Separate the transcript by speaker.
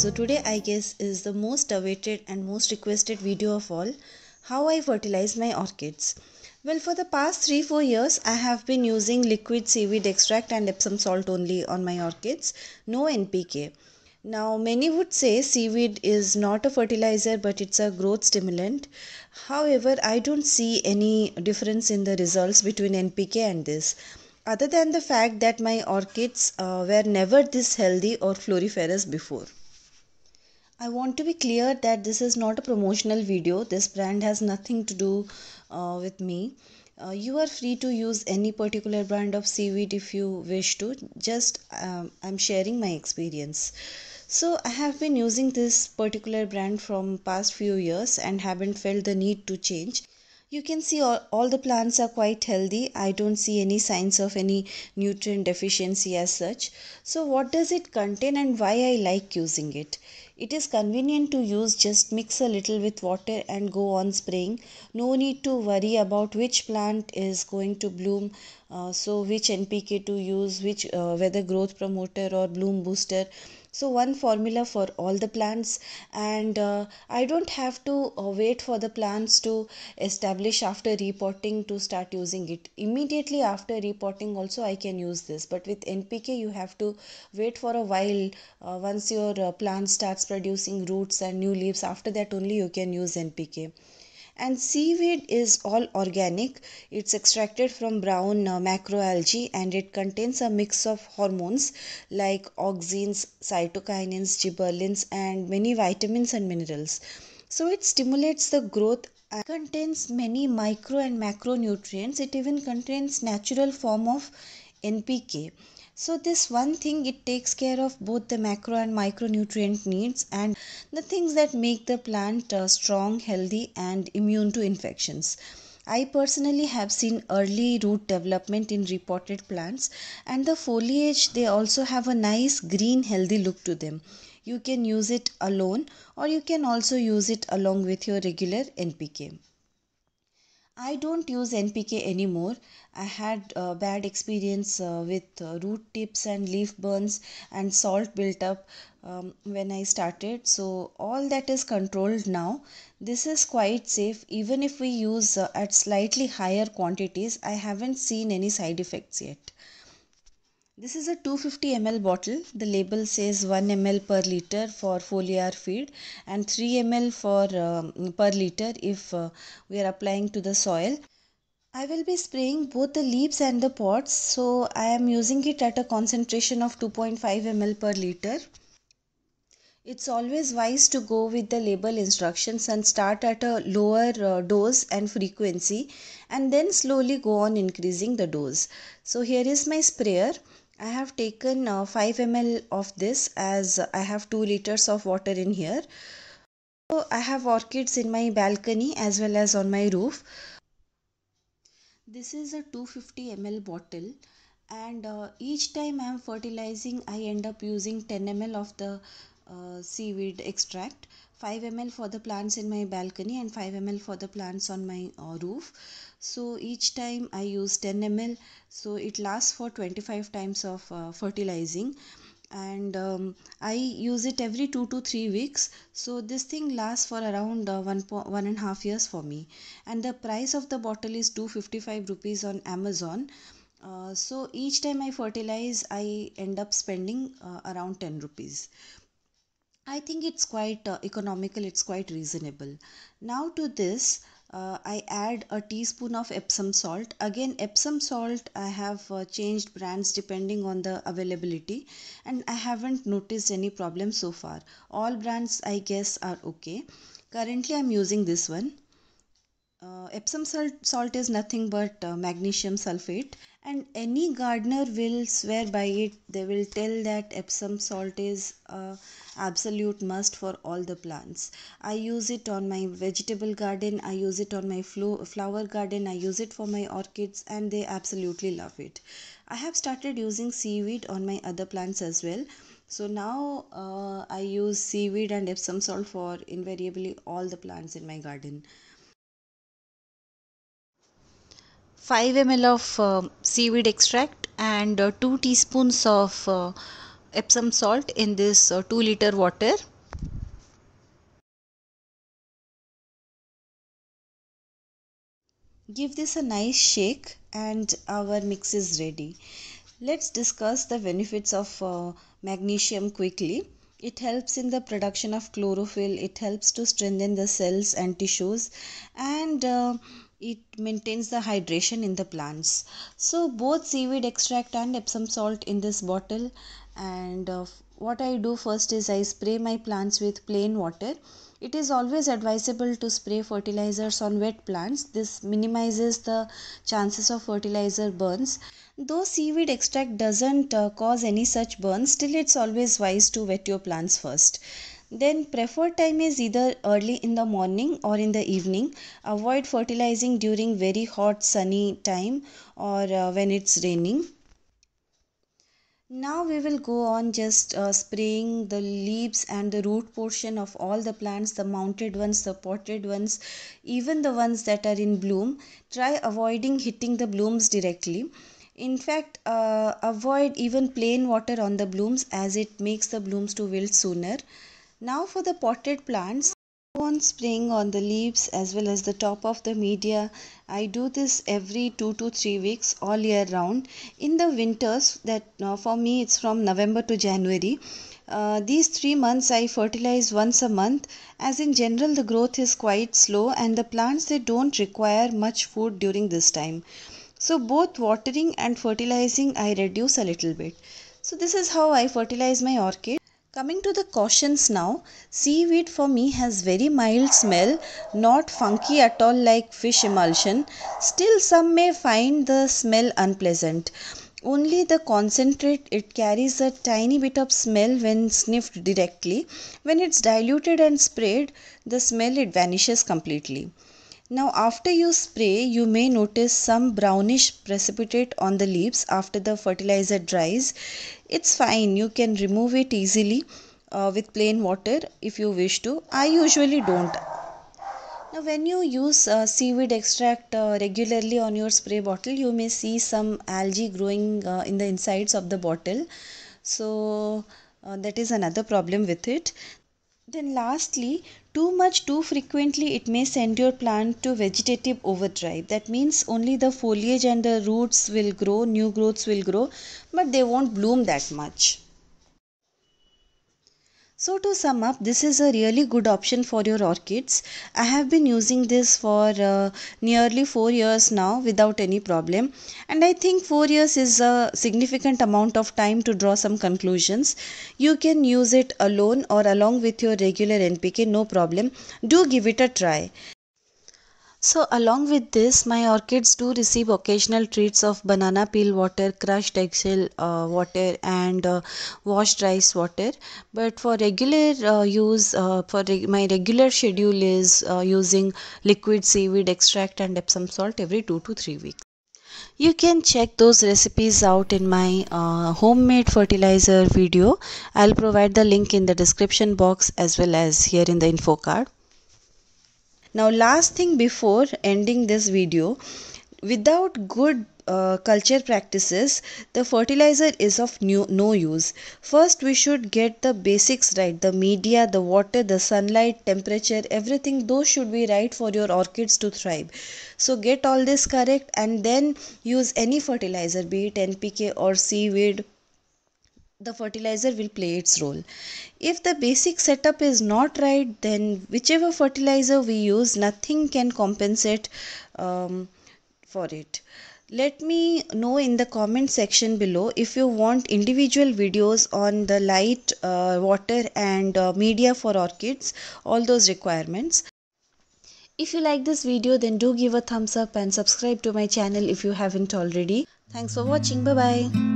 Speaker 1: So today I guess is the most awaited and most requested video of all how I fertilize my orchids. Well for the past 3-4 years I have been using liquid seaweed extract and Epsom salt only on my orchids no NPK. Now many would say seaweed is not a fertilizer but it's a growth stimulant. However I don't see any difference in the results between NPK and this other than the fact that my orchids uh, were never this healthy or floriferous before. I want to be clear that this is not a promotional video. This brand has nothing to do uh, with me. Uh, you are free to use any particular brand of seaweed if you wish to. Just um, I'm sharing my experience. So I have been using this particular brand from past few years and haven't felt the need to change you can see all, all the plants are quite healthy i don't see any signs of any nutrient deficiency as such so what does it contain and why i like using it it is convenient to use just mix a little with water and go on spraying no need to worry about which plant is going to bloom uh, so which npk to use which uh, whether growth promoter or bloom booster so one formula for all the plants and uh, I don't have to uh, wait for the plants to establish after repotting to start using it immediately after repotting also I can use this but with NPK you have to wait for a while uh, once your uh, plant starts producing roots and new leaves after that only you can use NPK and seaweed is all organic. It's extracted from brown uh, macroalgae and it contains a mix of hormones like auxins, cytokinins, gibberellins, and many vitamins and minerals. So it stimulates the growth and contains many micro and macronutrients. It even contains natural form of NPK so this one thing it takes care of both the macro and micronutrient needs and the things that make the plant uh, strong healthy and immune to infections I personally have seen early root development in repotted plants and the foliage they also have a nice green healthy look to them. You can use it alone or you can also use it along with your regular NPK. I don't use NPK anymore. I had a bad experience uh, with uh, root tips and leaf burns and salt built up um, when I started. So all that is controlled now. This is quite safe even if we use uh, at slightly higher quantities. I haven't seen any side effects yet. This is a 250 ml bottle. The label says 1 ml per liter for foliar feed and 3 ml for uh, per liter if uh, we are applying to the soil. I will be spraying both the leaves and the pots so I am using it at a concentration of 2.5 ml per liter. It's always wise to go with the label instructions and start at a lower uh, dose and frequency and then slowly go on increasing the dose. So here is my sprayer. I have taken uh, 5 ml of this as I have 2 liters of water in here. So I have orchids in my balcony as well as on my roof. This is a 250 ml bottle and uh, each time I am fertilizing I end up using 10 ml of the uh, seaweed extract 5 ml for the plants in my balcony and 5 ml for the plants on my uh, roof so each time i use 10 ml so it lasts for 25 times of uh, fertilizing and um, i use it every 2 to 3 weeks so this thing lasts for around uh, one, one and a half years for me and the price of the bottle is 255 rupees on amazon uh, so each time i fertilize i end up spending uh, around 10 rupees I think it's quite uh, economical, it's quite reasonable. Now, to this, uh, I add a teaspoon of Epsom salt. Again, Epsom salt, I have uh, changed brands depending on the availability, and I haven't noticed any problem so far. All brands, I guess, are okay. Currently, I'm using this one. Uh, Epsom salt, salt is nothing but uh, magnesium sulfate and any gardener will swear by it they will tell that epsom salt is a absolute must for all the plants i use it on my vegetable garden i use it on my flower garden i use it for my orchids and they absolutely love it i have started using seaweed on my other plants as well so now uh, i use seaweed and epsom salt for invariably all the plants in my garden 5 ml of uh, seaweed extract and uh, 2 teaspoons of uh, Epsom salt in this uh, 2 liter water. Give this a nice shake and our mix is ready. Let's discuss the benefits of uh, magnesium quickly. It helps in the production of chlorophyll, it helps to strengthen the cells and tissues and uh, it maintains the hydration in the plants so both seaweed extract and epsom salt in this bottle and uh, what i do first is i spray my plants with plain water it is always advisable to spray fertilizers on wet plants this minimizes the chances of fertilizer burns though seaweed extract doesn't uh, cause any such burns still it's always wise to wet your plants first then preferred time is either early in the morning or in the evening. Avoid fertilizing during very hot sunny time or uh, when it's raining. Now we will go on just uh, spraying the leaves and the root portion of all the plants, the mounted ones, the potted ones, even the ones that are in bloom. Try avoiding hitting the blooms directly. In fact, uh, avoid even plain water on the blooms as it makes the blooms to wilt sooner. Now for the potted plants on spring on the leaves as well as the top of the media. I do this every two to three weeks all year round. In the winters that uh, for me it's from November to January. Uh, these three months I fertilize once a month as in general the growth is quite slow and the plants they don't require much food during this time. So both watering and fertilizing I reduce a little bit. So this is how I fertilize my orchid. Coming to the cautions now, seaweed for me has very mild smell, not funky at all like fish emulsion. Still, some may find the smell unpleasant. Only the concentrate it carries a tiny bit of smell when sniffed directly. When it's diluted and sprayed, the smell it vanishes completely. Now after you spray you may notice some brownish precipitate on the leaves after the fertilizer dries. It's fine you can remove it easily uh, with plain water if you wish to. I usually don't. Now when you use uh, seaweed extract uh, regularly on your spray bottle you may see some algae growing uh, in the insides of the bottle. So uh, that is another problem with it then lastly, too much too frequently it may send your plant to vegetative overdrive. That means only the foliage and the roots will grow, new growths will grow, but they won't bloom that much. So to sum up, this is a really good option for your orchids. I have been using this for uh, nearly 4 years now without any problem and I think 4 years is a significant amount of time to draw some conclusions. You can use it alone or along with your regular NPK no problem. Do give it a try. So along with this, my orchids do receive occasional treats of banana peel water, crushed eggshell uh, water and uh, washed rice water. But for regular uh, use, uh, for my regular schedule is uh, using liquid seaweed extract and Epsom salt every 2 to 3 weeks. You can check those recipes out in my uh, homemade fertilizer video. I'll provide the link in the description box as well as here in the info card now last thing before ending this video without good uh, culture practices the fertilizer is of new, no use first we should get the basics right the media the water the sunlight temperature everything those should be right for your orchids to thrive so get all this correct and then use any fertilizer be it npk or seaweed the fertilizer will play its role. If the basic setup is not right, then whichever fertilizer we use, nothing can compensate um, for it. Let me know in the comment section below if you want individual videos on the light, uh, water and uh, media for orchids, all those requirements. If you like this video then do give a thumbs up and subscribe to my channel if you haven't already. Thanks for watching. Bye bye.